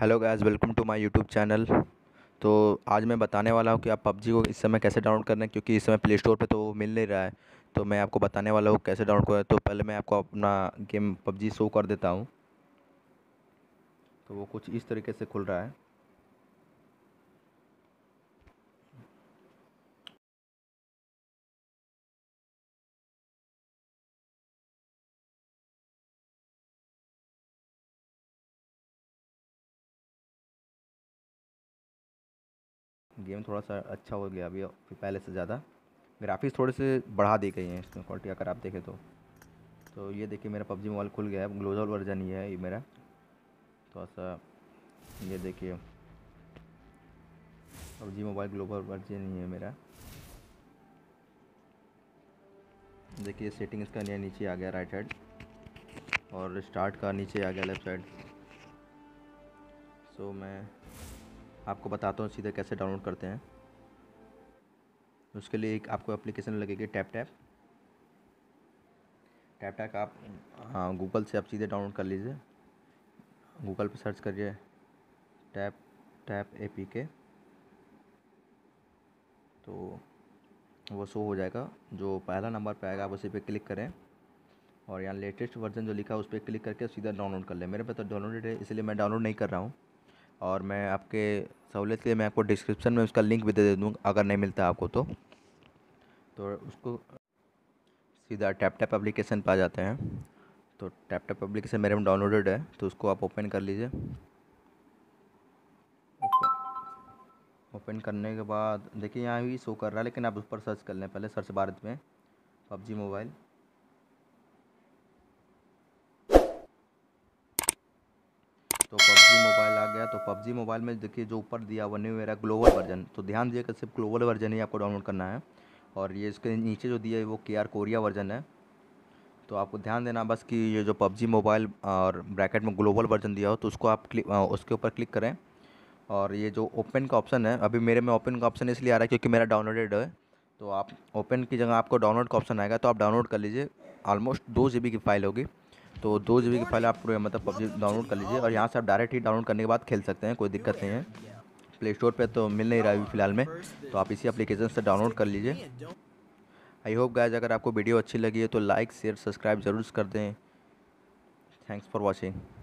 hello guys welcome to my YouTube channel तो आज मैं बताने वाला हूँ कि आप पबजी को इस समय कैसे डाउनलोड करना है क्योंकि इस समय प्ले स्टोर पर तो मिल नहीं रहा है तो मैं आपको बताने वाला हूँ कैसे डाउनलोड करें तो पहले मैं आपको अपना गेम पबजी शो कर देता हूँ तो वो कुछ इस तरीके से खुल रहा है गेम थोड़ा सा अच्छा हो गया अभी पहले से ज़्यादा ग्राफिक्स थोड़े से बढ़ा दी गई हैं इसमें क्वालिटी अगर आप देखें तो तो ये देखिए मेरा पबजी मोबाइल खुल गया है ग्लोजल वर्जन ये है ये मेरा थोड़ा सा ये देखिए पबजी मोबाइल ग्लोबल वर्जन ही है मेरा देखिए सेटिंग इसका नया नीचे आ गया राइट साइड और स्टार्ट का नीचे आ गया लेफ्ट साइड सो मैं आपको बताता हूँ सीधे कैसे डाउनलोड करते हैं उसके लिए एक आपको एप्लीकेशन लगेगी टैप टैप टैप टैप आप हाँ गूगल से आप सीधे डाउनलोड कर लीजिए गूगल पर सर्च करिए टैप टैप ए पी के तो वो शो हो जाएगा जो पहला नंबर पे आएगा आप उसी पे क्लिक करें और यहाँ लेटेस्ट वर्जन जो लिखा है उस पर क्लिक करके सीधा डाउनलोड कर लें मेरे पे तो डाउनलोडेड है इसलिए मैं डाउनलोड नहीं कर रहा हूँ और मैं आपके सहूलियत के लिए मैं आपको डिस्क्रिप्शन में उसका लिंक भी दे दे दूँगा अगर नहीं मिलता आपको तो तो उसको सीधा टैप टैप एप्लीकेशन पर आ जाते हैं तो टैप टैप एप्लीकेशन मेरे में डाउनलोडेड है तो उसको आप ओपन कर लीजिए ओपन करने के बाद देखिए यहाँ भी शो कर रहा है लेकिन आप उस पर सर्च कर लें पहले सर्च भारत में पबजी मोबाइल तो पबजी मोबाइल आ गया तो पबजी मोबाइल में देखिए जो ऊपर दिया हुआ न्यू मेरा ग्लोबल वर्जन तो ध्यान दिए सिर्फ ग्लोबल वर्जन ही आपको डाउनलोड करना है और ये इसके नीचे जो दिया है वो के कोरिया वर्जन है तो आपको ध्यान देना बस कि ये जो पबजी मोबाइल और ब्रैकेट में ग्लोबल वर्जन दिया हो तो उसको आप क्लिक उसके ऊपर क्लिक करें और ये जो ओपन का ऑप्शन है अभी मेरे में ओपन का ऑप्शन इसलिए आ रहा है क्योंकि मेरा डाउनलोडेड है तो आप ओपन की जगह आपको डाउनलोड का ऑप्शन आएगा तो आप डाउनलोड कर लीजिए ऑलमोस्ट दो जी की फ़ाइल होगी तो दो जी के पहले आप मतलब पबजी डाउनलोड कर लीजिए और यहाँ से आप डायरेक्ट ही डाउनलोड करने के बाद खेल सकते हैं कोई दिक्कत नहीं है प्ले स्टोर पर तो मिल नहीं रहा है फिलहाल में तो आप इसी अप्लीकेशन से डाउनलोड कर लीजिए आई होप गायज अगर आपको वीडियो अच्छी लगी है तो लाइक शेयर सब्सक्राइब जरूर कर दें थैंक्स फॉर वॉचिंग